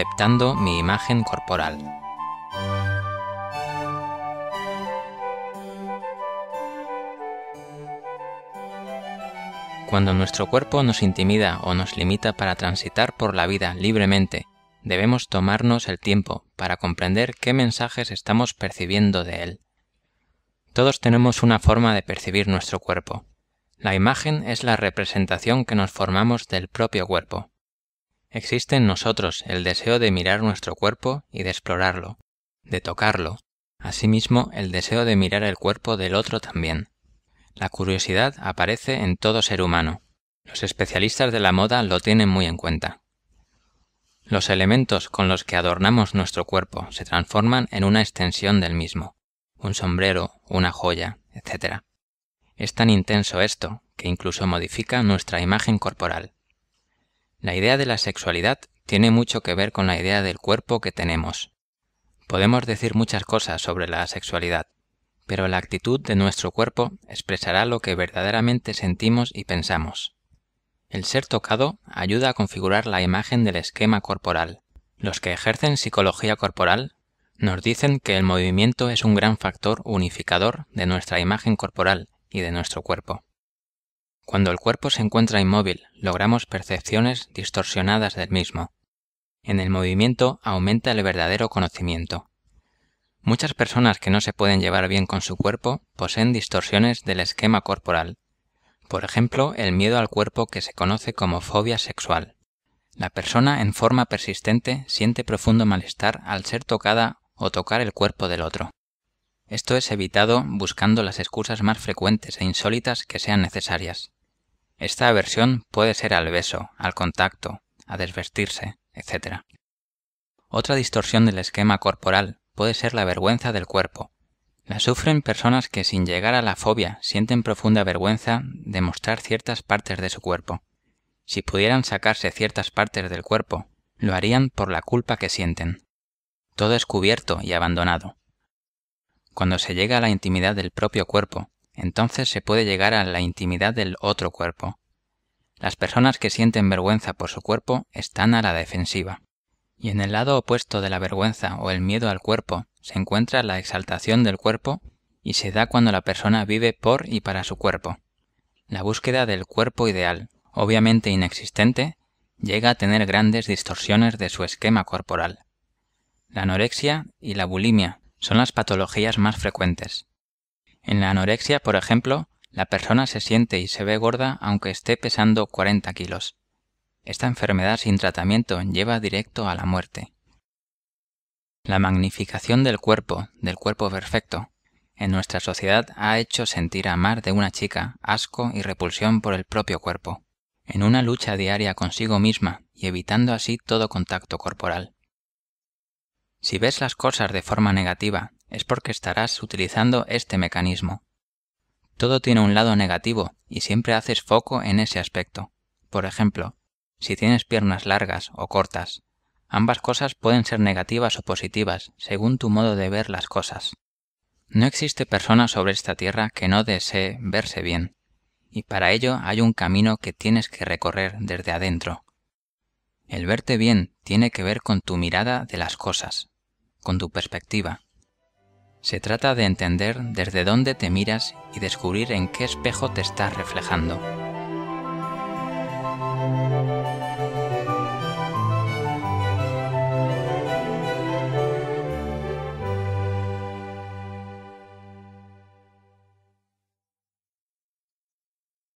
aceptando mi imagen corporal. Cuando nuestro cuerpo nos intimida o nos limita para transitar por la vida libremente, debemos tomarnos el tiempo para comprender qué mensajes estamos percibiendo de él. Todos tenemos una forma de percibir nuestro cuerpo. La imagen es la representación que nos formamos del propio cuerpo. Existe en nosotros el deseo de mirar nuestro cuerpo y de explorarlo, de tocarlo, asimismo el deseo de mirar el cuerpo del otro también. La curiosidad aparece en todo ser humano. Los especialistas de la moda lo tienen muy en cuenta. Los elementos con los que adornamos nuestro cuerpo se transforman en una extensión del mismo, un sombrero, una joya, etc. Es tan intenso esto que incluso modifica nuestra imagen corporal. La idea de la sexualidad tiene mucho que ver con la idea del cuerpo que tenemos. Podemos decir muchas cosas sobre la sexualidad, pero la actitud de nuestro cuerpo expresará lo que verdaderamente sentimos y pensamos. El ser tocado ayuda a configurar la imagen del esquema corporal. Los que ejercen psicología corporal nos dicen que el movimiento es un gran factor unificador de nuestra imagen corporal y de nuestro cuerpo. Cuando el cuerpo se encuentra inmóvil, logramos percepciones distorsionadas del mismo. En el movimiento aumenta el verdadero conocimiento. Muchas personas que no se pueden llevar bien con su cuerpo poseen distorsiones del esquema corporal. Por ejemplo, el miedo al cuerpo que se conoce como fobia sexual. La persona en forma persistente siente profundo malestar al ser tocada o tocar el cuerpo del otro. Esto es evitado buscando las excusas más frecuentes e insólitas que sean necesarias. Esta aversión puede ser al beso, al contacto, a desvestirse, etc. Otra distorsión del esquema corporal puede ser la vergüenza del cuerpo. La sufren personas que sin llegar a la fobia sienten profunda vergüenza de mostrar ciertas partes de su cuerpo. Si pudieran sacarse ciertas partes del cuerpo, lo harían por la culpa que sienten. Todo es cubierto y abandonado. Cuando se llega a la intimidad del propio cuerpo, entonces se puede llegar a la intimidad del otro cuerpo. Las personas que sienten vergüenza por su cuerpo están a la defensiva. Y en el lado opuesto de la vergüenza o el miedo al cuerpo se encuentra la exaltación del cuerpo y se da cuando la persona vive por y para su cuerpo. La búsqueda del cuerpo ideal, obviamente inexistente, llega a tener grandes distorsiones de su esquema corporal. La anorexia y la bulimia son las patologías más frecuentes, en la anorexia, por ejemplo, la persona se siente y se ve gorda aunque esté pesando 40 kilos. Esta enfermedad sin tratamiento lleva directo a la muerte. La magnificación del cuerpo, del cuerpo perfecto, en nuestra sociedad ha hecho sentir a de una chica asco y repulsión por el propio cuerpo, en una lucha diaria consigo misma y evitando así todo contacto corporal. Si ves las cosas de forma negativa es porque estarás utilizando este mecanismo. Todo tiene un lado negativo y siempre haces foco en ese aspecto. Por ejemplo, si tienes piernas largas o cortas, ambas cosas pueden ser negativas o positivas según tu modo de ver las cosas. No existe persona sobre esta tierra que no desee verse bien, y para ello hay un camino que tienes que recorrer desde adentro. El verte bien tiene que ver con tu mirada de las cosas, con tu perspectiva. Se trata de entender desde dónde te miras y descubrir en qué espejo te estás reflejando.